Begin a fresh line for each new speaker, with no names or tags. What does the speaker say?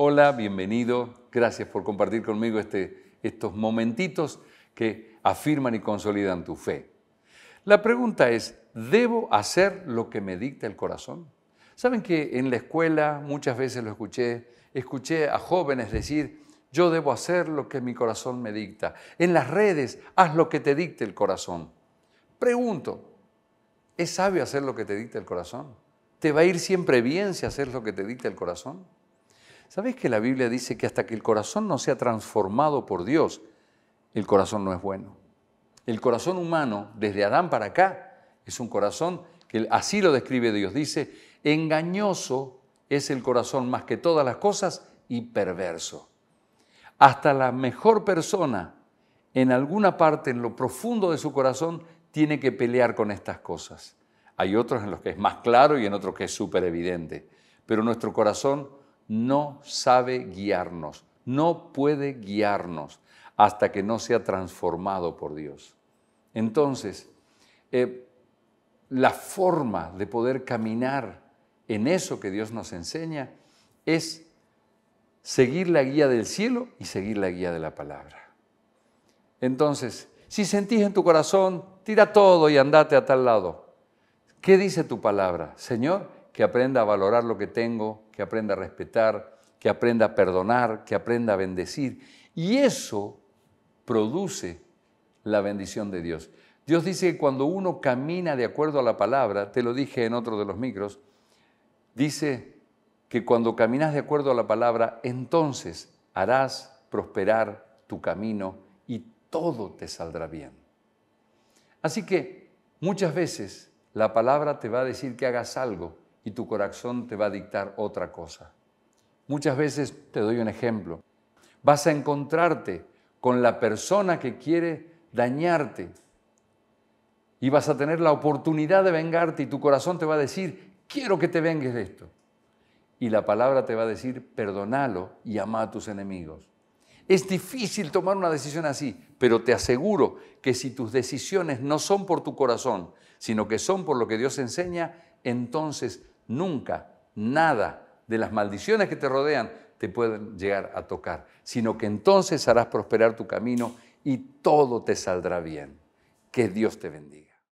Hola, bienvenido. Gracias por compartir conmigo este, estos momentitos que afirman y consolidan tu fe. La pregunta es, ¿debo hacer lo que me dicta el corazón? Saben que en la escuela muchas veces lo escuché, escuché a jóvenes decir, yo debo hacer lo que mi corazón me dicta. En las redes, haz lo que te dicte el corazón. Pregunto, ¿es sabio hacer lo que te dicta el corazón? ¿Te va a ir siempre bien si haces lo que te dicta el corazón? ¿Sabéis que la Biblia dice que hasta que el corazón no sea transformado por Dios, el corazón no es bueno? El corazón humano, desde Adán para acá, es un corazón que así lo describe Dios. Dice, engañoso es el corazón más que todas las cosas y perverso. Hasta la mejor persona, en alguna parte, en lo profundo de su corazón, tiene que pelear con estas cosas. Hay otros en los que es más claro y en otros que es súper evidente. Pero nuestro corazón no sabe guiarnos, no puede guiarnos hasta que no sea transformado por Dios. Entonces, eh, la forma de poder caminar en eso que Dios nos enseña es seguir la guía del cielo y seguir la guía de la palabra. Entonces, si sentís en tu corazón, tira todo y andate a tal lado. ¿Qué dice tu palabra? Señor, que aprenda a valorar lo que tengo, que aprenda a respetar, que aprenda a perdonar, que aprenda a bendecir. Y eso produce la bendición de Dios. Dios dice que cuando uno camina de acuerdo a la palabra, te lo dije en otro de los micros, dice que cuando caminas de acuerdo a la palabra, entonces harás prosperar tu camino y todo te saldrá bien. Así que muchas veces la palabra te va a decir que hagas algo y tu corazón te va a dictar otra cosa. Muchas veces te doy un ejemplo. Vas a encontrarte con la persona que quiere dañarte y vas a tener la oportunidad de vengarte y tu corazón te va a decir, quiero que te vengues de esto. Y la palabra te va a decir, perdónalo y ama a tus enemigos. Es difícil tomar una decisión así, pero te aseguro que si tus decisiones no son por tu corazón, sino que son por lo que Dios enseña, entonces nunca, nada de las maldiciones que te rodean te pueden llegar a tocar, sino que entonces harás prosperar tu camino y todo te saldrá bien. Que Dios te bendiga.